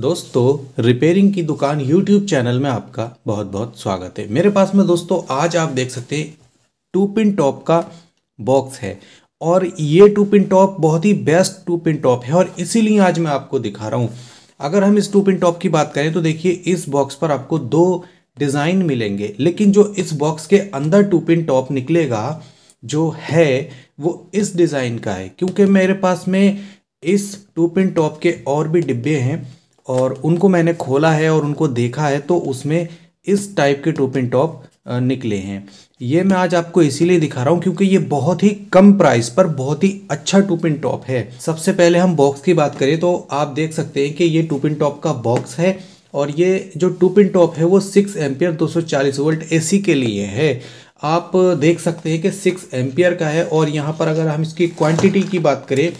दोस्तों रिपेयरिंग की दुकान यूट्यूब चैनल में आपका बहुत बहुत स्वागत है मेरे पास में दोस्तों आज आप देख सकते हैं टू पिन टॉप का बॉक्स है और ये टू पिन टॉप बहुत ही बेस्ट टू पिन टॉप है और इसीलिए आज मैं आपको दिखा रहा हूँ अगर हम इस टू पिन टॉप की बात करें तो देखिए इस बॉक्स पर आपको दो डिज़ाइन मिलेंगे लेकिन जो इस बॉक्स के अंदर टू पिन टॉप निकलेगा जो है वो इस डिज़ाइन का है क्योंकि मेरे पास में इस टू पिन टॉप के और भी डिब्बे हैं और उनको मैंने खोला है और उनको देखा है तो उसमें इस टाइप के टोपिन टॉप निकले हैं ये मैं आज आपको इसीलिए दिखा रहा हूँ क्योंकि ये बहुत ही कम प्राइस पर बहुत ही अच्छा टू पिन टॉप है सबसे पहले हम बॉक्स की बात करें तो आप देख सकते हैं कि ये टू पिन टॉप का बॉक्स है और ये जो टू पिन टॉप है वो सिक्स एम्पियर 240 वोल्ट एसी के लिए है आप देख सकते हैं कि सिक्स एम्पियर का है और यहाँ पर अगर हम इसकी क्वान्टिटी की बात करें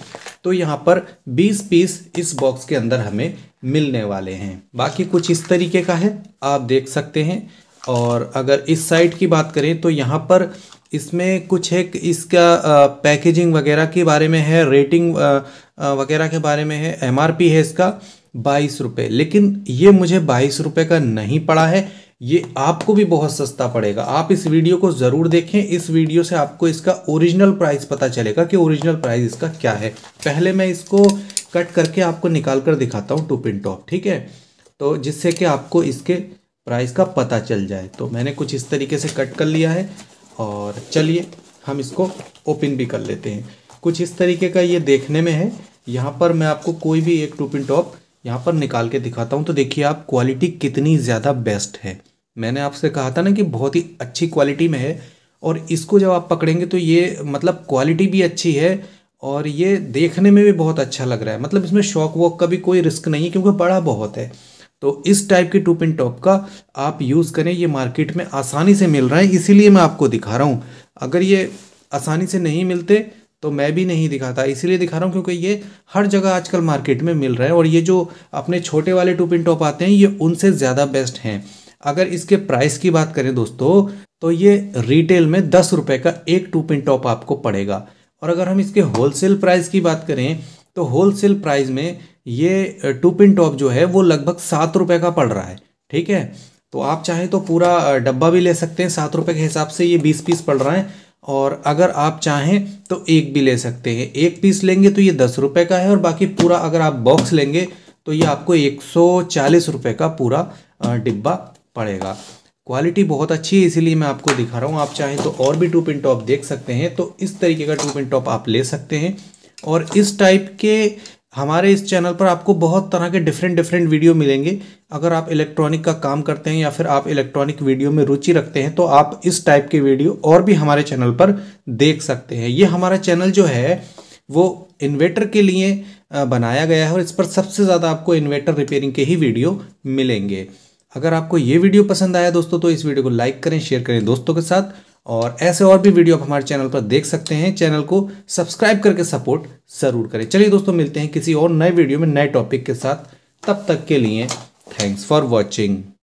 तो यहाँ पर बीस पीस इस बॉक्स के अंदर हमें मिलने वाले हैं बाकी कुछ इस तरीके का है आप देख सकते हैं और अगर इस साइड की बात करें तो यहाँ पर इसमें कुछ एक इसका पैकेजिंग वगैरह के बारे में है रेटिंग वगैरह के बारे में है एमआरपी है इसका बाईस रुपये लेकिन ये मुझे बाईस रुपये का नहीं पड़ा है ये आपको भी बहुत सस्ता पड़ेगा आप इस वीडियो को ज़रूर देखें इस वीडियो से आपको इसका ओरिजिनल प्राइस पता चलेगा कि ओरिजिनल प्राइस इसका क्या है पहले मैं इसको कट करके आपको निकाल कर दिखाता हूँ टू पिन टॉप ठीक है तो जिससे कि आपको इसके प्राइस का पता चल जाए तो मैंने कुछ इस तरीके से कट कर लिया है और चलिए हम इसको ओपन भी कर लेते हैं कुछ इस तरीके का ये देखने में है यहाँ पर मैं आपको कोई भी एक टू पिन टॉप यहाँ पर निकाल के दिखाता हूँ तो देखिए आप क्वालिटी कितनी ज़्यादा बेस्ट है मैंने आपसे कहा था ना कि बहुत ही अच्छी क्वालिटी में है और इसको जब आप पकड़ेंगे तो ये मतलब क्वालिटी भी अच्छी है और ये देखने में भी बहुत अच्छा लग रहा है मतलब इसमें शॉक वॉक का भी कोई रिस्क नहीं है क्योंकि बड़ा बहुत है तो इस टाइप के टू पिन टॉप का आप यूज़ करें ये मार्केट में आसानी से मिल रहा है इसीलिए मैं आपको दिखा रहा हूँ अगर ये आसानी से नहीं मिलते तो मैं भी नहीं दिखाता इसीलिए दिखा रहा हूँ क्योंकि ये हर जगह आजकल मार्केट में मिल रहा है और ये जो अपने छोटे वाले टू पिन टॉप आते हैं ये उनसे ज़्यादा बेस्ट हैं अगर इसके प्राइस की बात करें दोस्तों तो ये रिटेल में दस रुपये का एक टू पिन टॉप आपको पड़ेगा और अगर हम इसके होलसेल प्राइस की बात करें तो होलसेल प्राइस में ये टू पिन टॉप जो है वो लगभग सात रुपये का पड़ रहा है ठीक है तो आप चाहें तो पूरा डब्बा भी ले सकते हैं सात रुपये के हिसाब से ये बीस पीस पड़ रहा है और अगर आप चाहें तो एक भी ले सकते हैं एक पीस लेंगे तो ये दस रुपये का है और बाकी पूरा अगर आप बॉक्स लेंगे तो ये आपको एक सौ चालीस रुपये का पूरा डिब्बा पड़ेगा क्वालिटी बहुत अच्छी है इसीलिए मैं आपको दिखा रहा हूँ आप चाहें तो और भी टू पिन टॉप देख सकते हैं तो इस तरीके का टू पिन टॉप आप ले सकते हैं और इस टाइप के हमारे इस चैनल पर आपको बहुत तरह के डिफरेंट डिफरेंट वीडियो मिलेंगे अगर आप इलेक्ट्रॉनिक का काम करते हैं या फिर आप इलेक्ट्रॉनिक वीडियो में रुचि रखते हैं तो आप इस टाइप के वीडियो और भी हमारे चैनल पर देख सकते हैं ये हमारा चैनल जो है वो इन्वेटर के लिए बनाया गया है और इस पर सबसे ज़्यादा आपको इन्वेटर रिपेयरिंग के ही वीडियो मिलेंगे अगर आपको ये वीडियो पसंद आया दोस्तों तो इस वीडियो को लाइक करें शेयर करें दोस्तों के साथ और ऐसे और भी वीडियो आप हमारे चैनल पर देख सकते हैं चैनल को सब्सक्राइब करके सपोर्ट ज़रूर करें चलिए दोस्तों मिलते हैं किसी और नए वीडियो में नए टॉपिक के साथ तब तक के लिए थैंक्स फॉर वॉचिंग